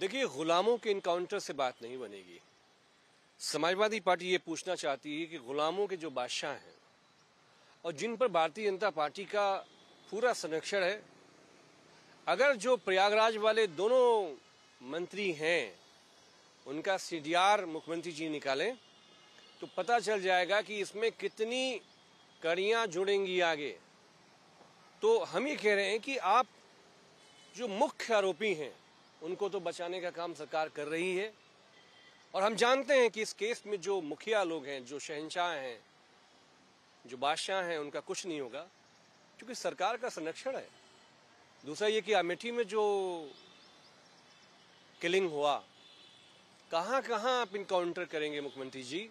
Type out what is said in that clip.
देखिए गुलामों के इनकाउंटर से बात नहीं बनेगी समाजवादी पार्टी ये पूछना चाहती है कि गुलामों के जो बादशाह हैं और जिन पर भारतीय जनता पार्टी का पूरा संरक्षण है अगर जो प्रयागराज वाले दोनों मंत्री हैं उनका सी मुख्यमंत्री जी निकालें तो पता चल जाएगा कि इसमें कितनी कड़ियां जुड़ेंगी आगे तो हम ये कह रहे हैं कि आप जो मुख्य आरोपी हैं उनको तो बचाने का काम सरकार कर रही है और हम जानते हैं कि इस केस में जो मुखिया लोग हैं जो शहनशाह हैं जो बादशाह हैं उनका कुछ नहीं होगा क्योंकि सरकार का संरक्षण है दूसरा ये कि अमेठी में जो किलिंग हुआ कहाँ कहाँ आप इनकाउंटर करेंगे मुख्यमंत्री जी